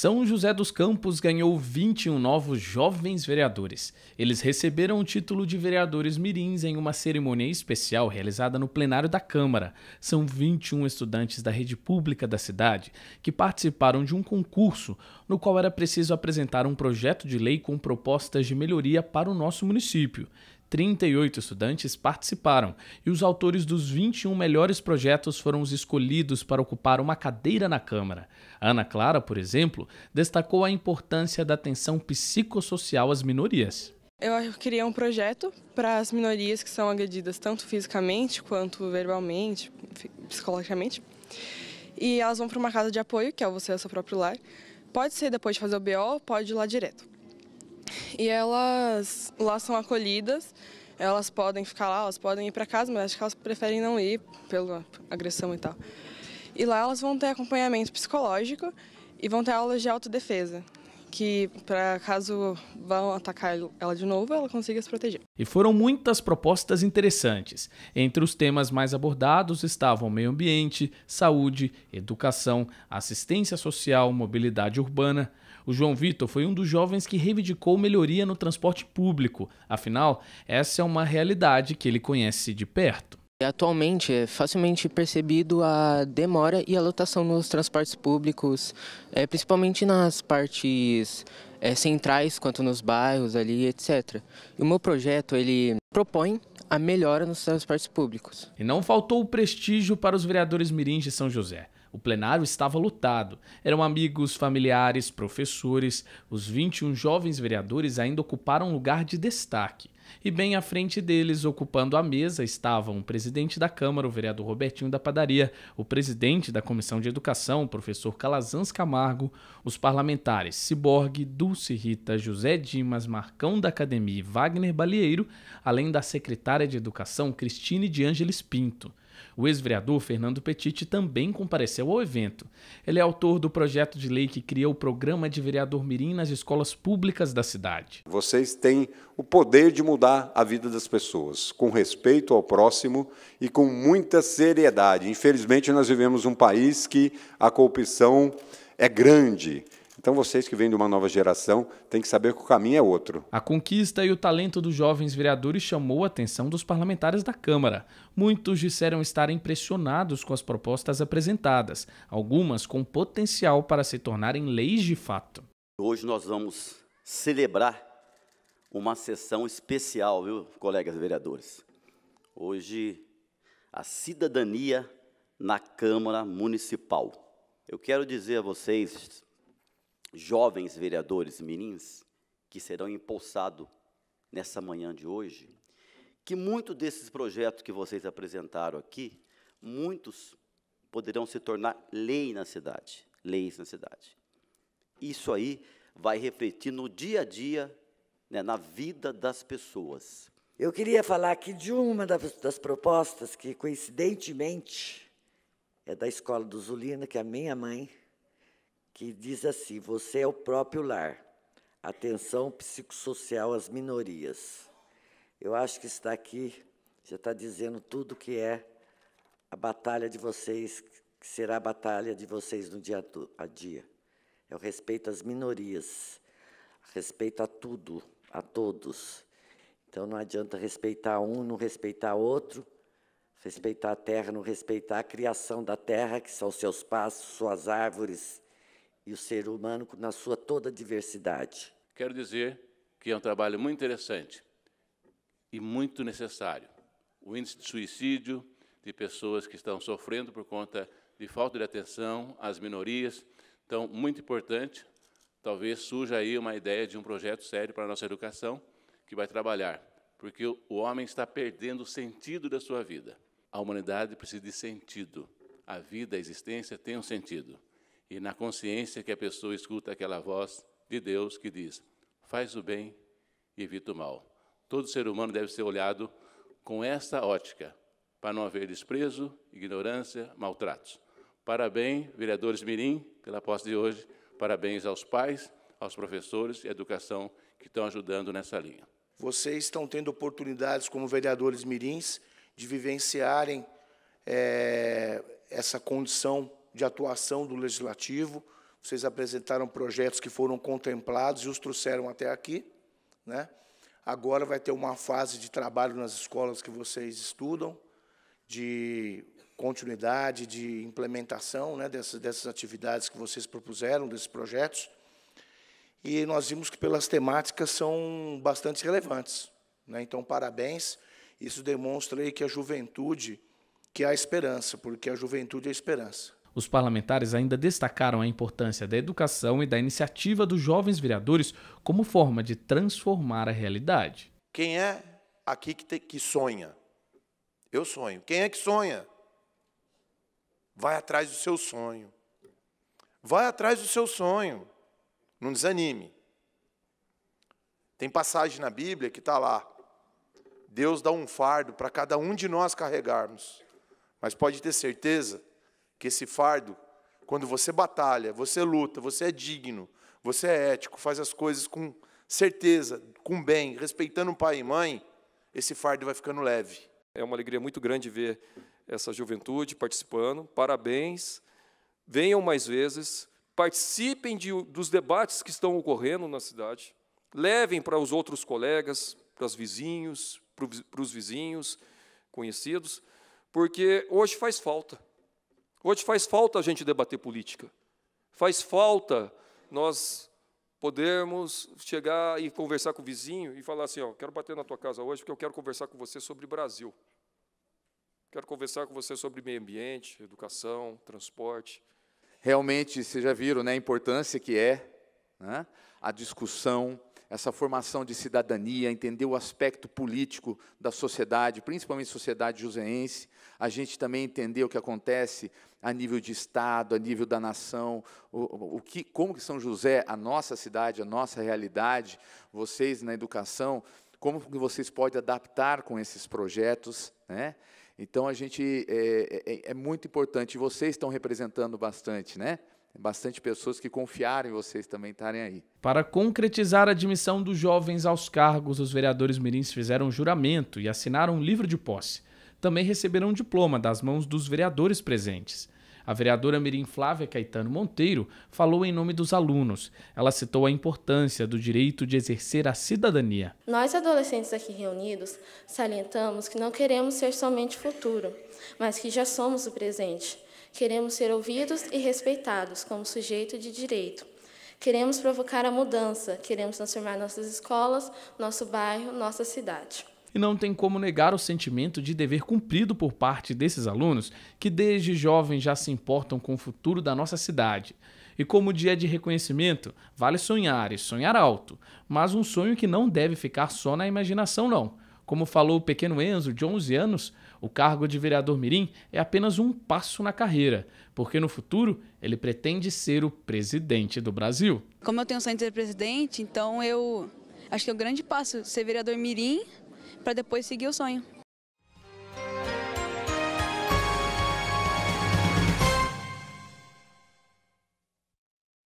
São José dos Campos ganhou 21 novos jovens vereadores. Eles receberam o título de vereadores mirins em uma cerimônia especial realizada no plenário da Câmara. São 21 estudantes da rede pública da cidade que participaram de um concurso no qual era preciso apresentar um projeto de lei com propostas de melhoria para o nosso município. 38 estudantes participaram e os autores dos 21 melhores projetos foram os escolhidos para ocupar uma cadeira na Câmara. A Ana Clara, por exemplo, destacou a importância da atenção psicossocial às minorias. Eu queria um projeto para as minorias que são agredidas tanto fisicamente quanto verbalmente, psicologicamente. E elas vão para uma casa de apoio, que é você, o seu próprio lar. Pode ser depois de fazer o BO, pode ir lá direto e elas lá são acolhidas. Elas podem ficar lá, elas podem ir para casa, mas acho que elas preferem não ir pela agressão e tal. E lá elas vão ter acompanhamento psicológico e vão ter aulas de autodefesa que para caso vão atacar ela de novo, ela consiga se proteger. E foram muitas propostas interessantes. Entre os temas mais abordados estavam meio ambiente, saúde, educação, assistência social, mobilidade urbana, o João Vitor foi um dos jovens que reivindicou melhoria no transporte público. Afinal, essa é uma realidade que ele conhece de perto. É, atualmente é facilmente percebido a demora e a lotação nos transportes públicos, é, principalmente nas partes é, centrais, quanto nos bairros ali, etc. E o meu projeto ele propõe a melhora nos transportes públicos. E não faltou o prestígio para os vereadores mirins de São José. O plenário estava lotado. Eram amigos, familiares, professores. Os 21 jovens vereadores ainda ocuparam lugar de destaque. E bem à frente deles, ocupando a mesa, estavam o presidente da Câmara, o vereador Robertinho da Padaria, o presidente da Comissão de Educação, o professor Calazans Camargo, os parlamentares Ciborgue, Dulce Rita, José Dimas, Marcão da Academia e Wagner Balieiro, além da secretária de Educação, Cristine de Ângeles Pinto. O ex-vereador Fernando Petiti também compareceu ao evento. Ele é autor do projeto de lei que criou o programa de vereador Mirim nas escolas públicas da cidade. Vocês têm o poder de mudar a vida das pessoas, com respeito ao próximo e com muita seriedade. Infelizmente, nós vivemos um país que a corrupção é grande. Então vocês que vêm de uma nova geração têm que saber que o caminho é outro. A conquista e o talento dos jovens vereadores chamou a atenção dos parlamentares da Câmara. Muitos disseram estar impressionados com as propostas apresentadas, algumas com potencial para se tornarem leis de fato. Hoje nós vamos celebrar uma sessão especial, viu, colegas vereadores? Hoje a cidadania na Câmara Municipal. Eu quero dizer a vocês jovens vereadores mirins que serão impulsados nessa manhã de hoje, que muitos desses projetos que vocês apresentaram aqui, muitos poderão se tornar lei na cidade, leis na cidade. Isso aí vai refletir no dia a dia, né, na vida das pessoas. Eu queria falar aqui de uma das, das propostas que, coincidentemente, é da escola do Zulina, que é a minha mãe que diz assim: você é o próprio lar. Atenção psicossocial às minorias. Eu acho que está aqui, já está dizendo tudo que é a batalha de vocês, que será a batalha de vocês no dia a dia. É o respeito às minorias, respeito a tudo, a todos. Então não adianta respeitar um, não respeitar outro, respeitar a terra, não respeitar a criação da terra, que são seus passos, suas árvores, e o ser humano na sua toda diversidade. Quero dizer que é um trabalho muito interessante e muito necessário. O índice de suicídio de pessoas que estão sofrendo por conta de falta de atenção às minorias, então muito importante. Talvez surja aí uma ideia de um projeto sério para a nossa educação que vai trabalhar, porque o homem está perdendo o sentido da sua vida. A humanidade precisa de sentido. A vida, a existência tem um sentido e na consciência que a pessoa escuta aquela voz de Deus que diz: faz o bem e evita o mal. Todo ser humano deve ser olhado com essa ótica, para não haver desprezo, ignorância, maltratos. Parabéns, vereadores Mirim, pela posse de hoje. Parabéns aos pais, aos professores e à educação que estão ajudando nessa linha. Vocês estão tendo oportunidades, como vereadores mirins, de vivenciarem é, essa condição de atuação do legislativo. Vocês apresentaram projetos que foram contemplados e os trouxeram até aqui, né? Agora vai ter uma fase de trabalho nas escolas que vocês estudam, de continuidade, de implementação né, dessas, dessas atividades que vocês propuseram, desses projetos. E nós vimos que pelas temáticas são bastante relevantes. Né? Então, parabéns. Isso demonstra aí que a juventude, que há esperança, porque a juventude é a esperança. Os parlamentares ainda destacaram a importância da educação e da iniciativa dos jovens vereadores como forma de transformar a realidade. Quem é aqui que, te, que sonha? Eu sonho. Quem é que sonha? Vai atrás do seu sonho. Vai atrás do seu sonho. Não desanime. Tem passagem na Bíblia que está lá. Deus dá um fardo para cada um de nós carregarmos. Mas pode ter certeza que esse fardo, quando você batalha, você luta, você é digno, você é ético, faz as coisas com certeza, com bem, respeitando pai e mãe, esse fardo vai ficando leve. É uma alegria muito grande ver essa juventude participando. Parabéns. Venham mais vezes, participem de, dos debates que estão ocorrendo na cidade, levem para os outros colegas, para os vizinhos, para os vizinhos conhecidos, porque hoje faz falta. Hoje faz falta a gente debater política. Faz falta nós podermos chegar e conversar com o vizinho e falar assim, ó, quero bater na tua casa hoje porque eu quero conversar com você sobre Brasil. Quero conversar com você sobre meio ambiente, educação, transporte. Realmente, vocês já viram né, a importância que é né, a discussão, essa formação de cidadania, entender o aspecto político da sociedade, principalmente sociedade joseense, a gente também entender o que acontece a nível de Estado, a nível da nação, o, o que, como que São José, a nossa cidade, a nossa realidade, vocês na educação, como que vocês podem adaptar com esses projetos, né? Então a gente é, é, é muito importante. Vocês estão representando bastante, né? Tem bastante pessoas que confiaram em vocês também estarem aí. Para concretizar a admissão dos jovens aos cargos, os vereadores mirins fizeram um juramento e assinaram um livro de posse. Também receberam um diploma das mãos dos vereadores presentes. A vereadora Mirim Flávia Caetano Monteiro falou em nome dos alunos. Ela citou a importância do direito de exercer a cidadania. Nós, adolescentes aqui reunidos, salientamos que não queremos ser somente futuro, mas que já somos o presente. Queremos ser ouvidos e respeitados como sujeito de direito. Queremos provocar a mudança, queremos transformar nossas escolas, nosso bairro, nossa cidade. E não tem como negar o sentimento de dever cumprido por parte desses alunos que desde jovens já se importam com o futuro da nossa cidade. E como dia de reconhecimento, vale sonhar e sonhar alto, mas um sonho que não deve ficar só na imaginação não. Como falou o pequeno Enzo, de 11 anos, o cargo de vereador Mirim é apenas um passo na carreira, porque no futuro ele pretende ser o presidente do Brasil. Como eu tenho sonho de ser presidente, então eu acho que é um grande passo ser vereador Mirim para depois seguir o sonho.